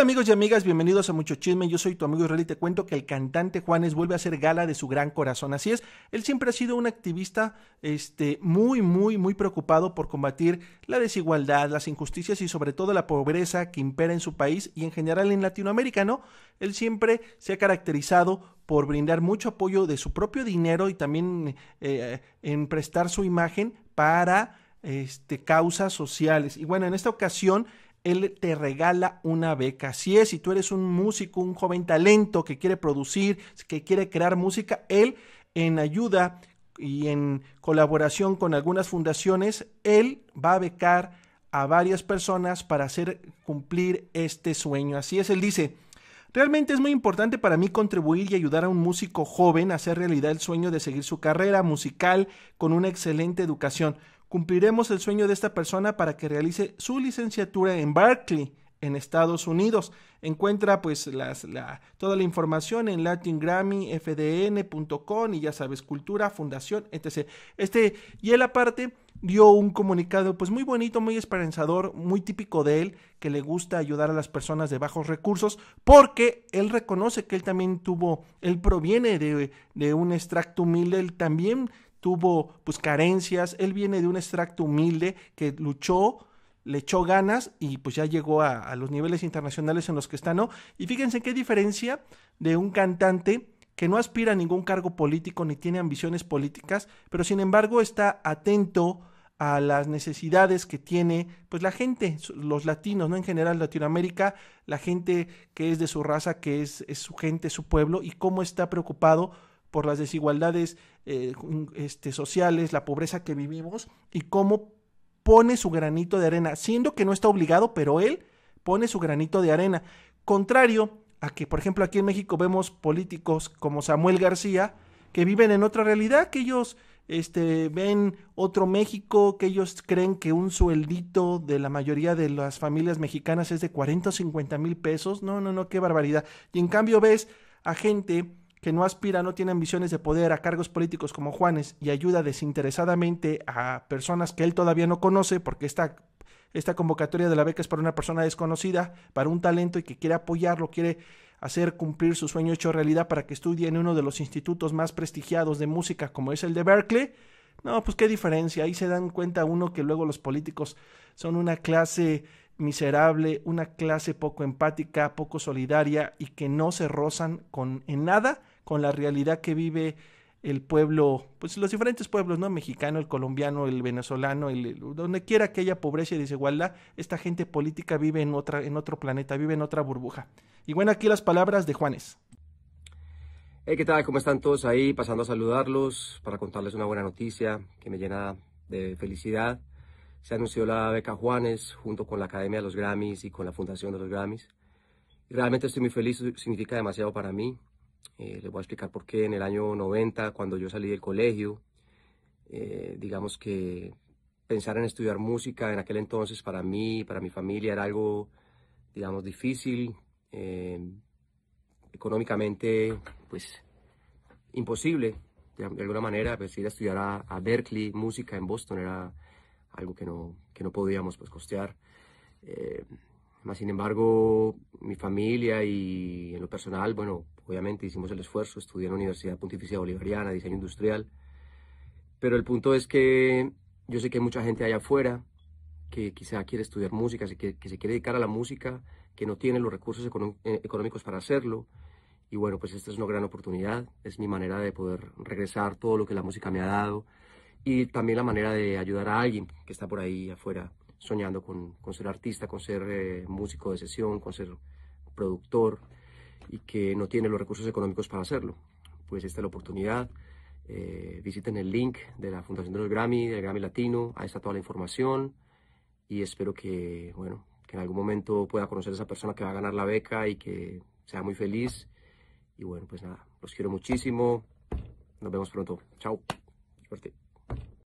Hola amigos y amigas, bienvenidos a Mucho Chisme. Yo soy tu amigo Israel y te cuento que el cantante Juanes vuelve a hacer gala de su gran corazón. Así es, él siempre ha sido un activista este, muy, muy, muy preocupado por combatir la desigualdad, las injusticias y sobre todo la pobreza que impera en su país y en general en Latinoamérica, ¿no? Él siempre se ha caracterizado por brindar mucho apoyo de su propio dinero y también eh, en prestar su imagen para este, causas sociales. Y bueno, en esta ocasión él te regala una beca. Así es, si tú eres un músico, un joven talento que quiere producir, que quiere crear música, él en ayuda y en colaboración con algunas fundaciones, él va a becar a varias personas para hacer cumplir este sueño. Así es, él dice, realmente es muy importante para mí contribuir y ayudar a un músico joven a hacer realidad el sueño de seguir su carrera musical con una excelente educación. Cumpliremos el sueño de esta persona para que realice su licenciatura en Berkeley, en Estados Unidos. Encuentra pues las, la, toda la información en latingrammyfdn.com y ya sabes, cultura, fundación, etc. Este, y él aparte dio un comunicado pues muy bonito, muy esperanzador, muy típico de él, que le gusta ayudar a las personas de bajos recursos, porque él reconoce que él también tuvo, él proviene de, de un extracto humilde, él también tuvo pues carencias, él viene de un extracto humilde que luchó, le echó ganas y pues ya llegó a, los niveles internacionales en los que está, ¿no? Y fíjense qué diferencia de un cantante que no aspira a ningún cargo político ni tiene ambiciones políticas, pero sin embargo está atento a las necesidades que tiene pues la gente, los latinos, ¿no? En general Latinoamérica, la gente que es de su raza, que es su gente, su pueblo, y cómo está preocupado por las desigualdades eh, este, sociales, la pobreza que vivimos y cómo pone su granito de arena, siendo que no está obligado, pero él pone su granito de arena. Contrario a que, por ejemplo, aquí en México vemos políticos como Samuel García, que viven en otra realidad, que ellos este, ven otro México, que ellos creen que un sueldito de la mayoría de las familias mexicanas es de 40 o 50 mil pesos. No, no, no, qué barbaridad. Y en cambio ves a gente que no aspira, no tiene ambiciones de poder a cargos políticos como Juanes y ayuda desinteresadamente a personas que él todavía no conoce, porque esta, esta convocatoria de la beca es para una persona desconocida, para un talento y que quiere apoyarlo, quiere hacer cumplir su sueño hecho realidad para que estudie en uno de los institutos más prestigiados de música como es el de Berkeley. No, pues qué diferencia. Ahí se dan cuenta uno que luego los políticos son una clase miserable, una clase poco empática, poco solidaria y que no se rozan con, en nada con la realidad que vive el pueblo, pues los diferentes pueblos, ¿no? mexicano, el colombiano, el venezolano, el, donde quiera que haya pobreza y desigualdad, esta gente política vive en, otra, en otro planeta, vive en otra burbuja. Y bueno, aquí las palabras de Juanes. ¿qué tal? ¿Cómo están todos ahí? Pasando a saludarlos para contarles una buena noticia que me llena de felicidad se anunció la beca Juanes junto con la Academia de los Grammys y con la Fundación de los Grammys. realmente estoy muy feliz, significa demasiado para mí. Eh, les voy a explicar por qué. En el año 90, cuando yo salí del colegio, eh, digamos que pensar en estudiar música en aquel entonces para mí, para mi familia, era algo, digamos, difícil. Eh, económicamente, pues, imposible. De, alguna manera, pues, ir estudiar a Berkeley música en Boston era algo que no, que no podíamos pues, costear. Eh, sin embargo, mi familia y en lo personal, bueno, obviamente hicimos el esfuerzo, estudié en la Universidad Pontificia Bolivariana, diseño industrial, pero el punto es que yo sé que hay mucha gente allá afuera que quizá quiere estudiar música, que, que se quiere dedicar a la música, que no tiene los recursos eh, económicos para hacerlo. Y bueno, pues esta es una gran oportunidad, es mi manera de poder regresar todo lo que la música me ha dado, y también la manera de ayudar a alguien que está por ahí afuera soñando con, con ser artista, con ser eh, músico de sesión, con ser productor y que no tiene los recursos económicos para hacerlo. Pues esta es la oportunidad. Eh, visiten el link de la Fundación de los Grammy, del Grammy Latino, ahí está toda la información y espero que, bueno, que en algún momento pueda conocer a esa persona que va a ganar la beca y que sea muy feliz. Y bueno, pues nada, los quiero muchísimo. Nos vemos pronto. Chao. Suerte.